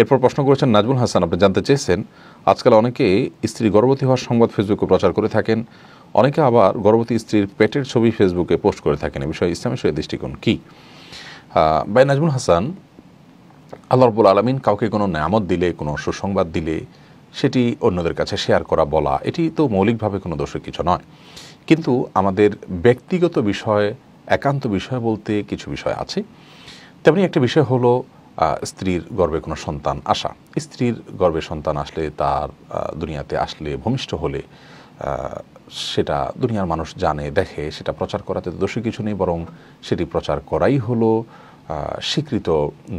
এরপর প্রশ্ন করেছেন নাজমুল হাসান আপনি জানতে চেয়েছেন আজকাল অনেকে স্ত্রী গর্ভবতী হওয়ার সংবাদ ফেসবুকে প্রচার করে থাকেন অনেকে আবার গর্ভবতী স্ত্রীর পেটের ছবি ফেসবুকে পোস্ট করে থাকেন এ বিষয়ে ইসলামের সহ দৃষ্টিকোণ কী ভাই নাজমুল হাসান আল্লাহ রবুল আলমিন কাউকে কোনো নামত দিলে কোনো সুসংবাদ দিলে সেটি অন্যদের কাছে শেয়ার করা বলা এটি তো মৌলিকভাবে কোনো দোষের কিছু নয় কিন্তু আমাদের ব্যক্তিগত বিষয় একান্ত বিষয় বলতে কিছু বিষয় আছে তেমনি একটা বিষয় হলো স্ত্রীর গর্বে কোনো সন্তান আসা স্ত্রীর গর্বে সন্তান আসলে তার দুনিয়াতে আসলে ভূমিষ্ঠ হলে সেটা দুনিয়ার মানুষ জানে দেখে সেটা প্রচার করাতে তো দোষী কিছু নেই বরং সেটি প্রচার করাই হলো স্বীকৃত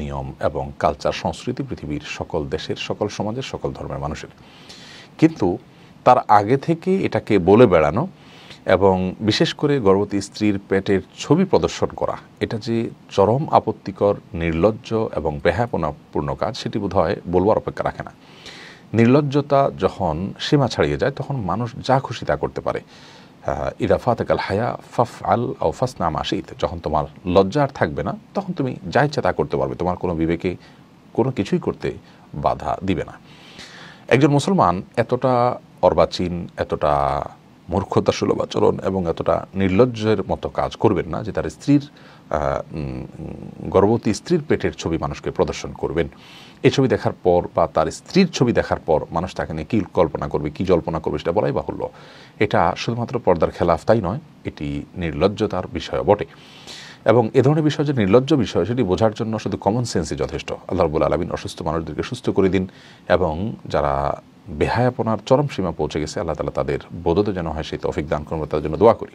নিয়ম এবং কালচার সংস্কৃতি পৃথিবীর সকল দেশের সকল সমাজের সকল ধর্মের মানুষের কিন্তু তার আগে থেকে এটাকে বলে বেড়ানো এবং বিশেষ করে গর্ভবতী স্ত্রীর পেটের ছবি প্রদর্শন করা এটা যে চরম আপত্তিকর নির্লজ্জ এবং বেহাপনাপূর্ণ কাজ সেটি বোধ হয় বলবার অপেক্ষা রাখে না নির্লজ্জতা যখন সীমা ছাড়িয়ে যায় তখন মানুষ যা খুশি তা করতে পারে ইদাফাত কাল হায়া ফাফ আল ও ফাসনাম আসিত যখন তোমার লজ্জা আর থাকবে না তখন তুমি যা ইচ্ছা তা করতে পারবে তোমার কোনো বিবেকে কোনো কিছুই করতে বাধা দিবে না একজন মুসলমান এতটা অর্বাচীন এতটা মূর্খতা সুলভ আচরণ এবং এতটা নির্লজ্জের মতো কাজ করবেন না যে তার স্ত্রীর গর্ভবতী স্ত্রীর পেটের ছবি মানুষকে প্রদর্শন করবেন এই ছবি দেখার পর বা তার স্ত্রীর ছবি দেখার পর মানুষ তাকে নিয়ে কী কল্পনা করবে কী জল্পনা করবে সেটা বলাই বাহুল্য এটা শুধুমাত্র পর্দার খেলাফ তাই নয় এটি নির্লজ্জতার বিষয় বটে এবং এ ধরনের বিষয় যে নির্লজ্জ বিষয় সেটি বোঝার জন্য শুধু কমন সেন্সই যথেষ্ট আল্লাহবুল আলমিন অসুস্থ মানুষদেরকে সুস্থ করে দিন এবং যারা বেহায়াপনার চরম সীমা পৌঁছে গেছে আল্লাহ তালা তাদের বোধত যেন হয় সেই তফিক দান করবো তার জন্য দোয়া করি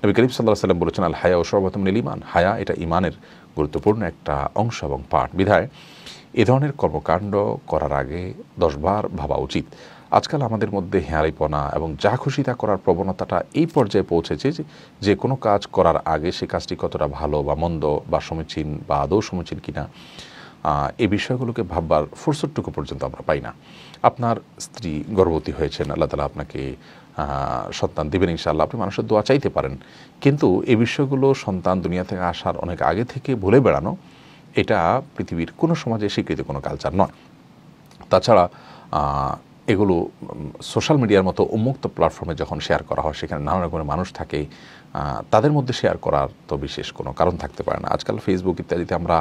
নবী করিম সাল্লাহ সাল্লাম বলেছেন আল হায়া ও সর্বতম ইমান হায়া এটা ইমানের গুরুত্বপূর্ণ একটা অংশ এবং পাঠ বিধায় এ ধরনের কর্মকাণ্ড করার আগে দশবার ভাবা উচিত আজকাল আমাদের মধ্যে হেঁয়ারিপনা এবং যা খুশি তা করার প্রবণতাটা এই পর্যায়ে পৌঁছেছে যে কোনো কাজ করার আগে সে কাজটি কতটা ভালো বা মন্দ বা সমীচীন বা আদৌ সমীচীন কিনা এই বিষয়গুলোকে ভাববার ফুরসতটুকু পর্যন্ত আমরা পাই না আপনার স্ত্রী গর্ভবতী হয়েছেন আল্লাহ তালা আপনাকে সন্তান দেবেন ইনশাআল্লাহ আপনি মানুষের দোয়া চাইতে পারেন কিন্তু এই বিষয়গুলো সন্তান দুনিয়া থেকে আসার অনেক আগে থেকে ভুলে বেড়ানো এটা পৃথিবীর কোনো সমাজে স্বীকৃত কোনো কালচার নয় তাছাড়া এগুলো সোশ্যাল মিডিয়ার মতো উন্মুক্ত প্ল্যাটফর্মে যখন শেয়ার করা হয় সেখানে নানা রকমের মানুষ থাকে তাদের মধ্যে শেয়ার করার তো বিশেষ কোনো কারণ থাকতে পারে না আজকাল ফেসবুক ইত্যাদিতে আমরা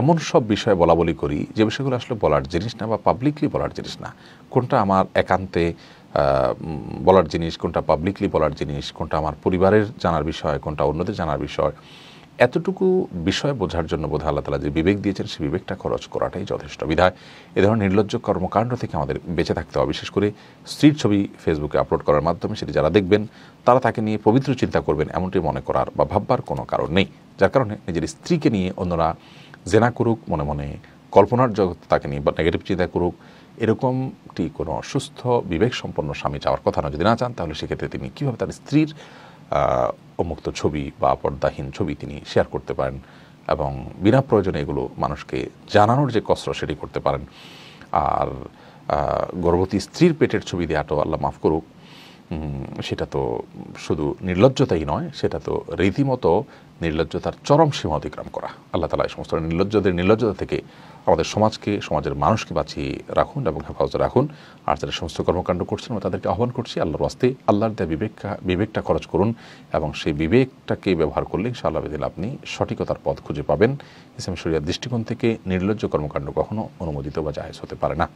এমন সব বিষয়ে বলা বলি করি যে বিষয়গুলো আসলে বলার জিনিস না বা পাবলিকলি বলার জিনিস না কোনটা আমার একান্তে বলার জিনিস কোনটা পাবলিকলি বলার জিনিস কোনটা আমার পরিবারের জানার বিষয় কোনটা অন্যদের জানার বিষয় এতটুকু বিষয় বোঝার জন্য বোধহয় আল্লাহ তালা যে বিবেক দিয়েছেন সেই বিবেকটা খরচ করাটাই যথেষ্ট বিধায় এ ধরনের নির্লজ্জ কর্মকাণ্ড থেকে আমাদের বেঁচে থাকতে হবে বিশেষ করে স্ত্রীর ছবি ফেসবুকে আপলোড করার মাধ্যমে সেটি যারা দেখবেন তারা তাকে নিয়ে পবিত্র চিন্তা করবেন এমনটি মনে করার বা ভাববার কোনো কারণ নেই যার কারণে নিজের স্ত্রীকে নিয়ে অন্যরা জেনা করুক মনে মনে কল্পনার জগৎ তাকে নিয়ে বা নেগেটিভ চিন্তা করুক এরকমটি কোনো সুস্থ বিবেক সম্পন্ন স্বামী চাওয়ার কথা না যদি না চান তাহলে সেক্ষেত্রে তিনি কীভাবে তার স্ত্রীর অমুক্ত ছবি বা পর্দাহীন ছবি তিনি শেয়ার করতে পারেন এবং বিনা প্রয়োজনে এগুলো মানুষকে জানানোর যে কষ্ট সেটি করতে পারেন আর গর্ভবতী স্ত্রীর পেটের ছবি দেওয়াটাও আল্লাহ মাফ করুক সেটা তো শুধু নির্লজ্জতাই নয় সেটা তো রীতিমতো নির্লজ্জতার চরম সীমা অতিক্রম করা আল্লাহ তালা এই সমস্ত নির্লজ্জদের নির্লজ্জতা থেকে আমাদের সমাজকে সমাজের মানুষকে বাঁচিয়ে রাখুন এবং হেফাজতে রাখুন আর যারা সমস্ত কর্মকাণ্ড করছেন আমরা তাদেরকে আহ্বান করছি আল্লাহর বাস্তে আল্লাহর দেয়া বিবেকটা বিবেকটা খরচ করুন এবং সেই বিবেকটাকে ব্যবহার করলে ইনশাআল্লাহ বেদিন আপনি সঠিকতার পথ খুঁজে পাবেন ইসলাম শরিয়ার দৃষ্টিকোণ থেকে নির্লজ্জ কর্মকাণ্ড কখনো অনুমোদিত বা জাহেজ হতে পারে না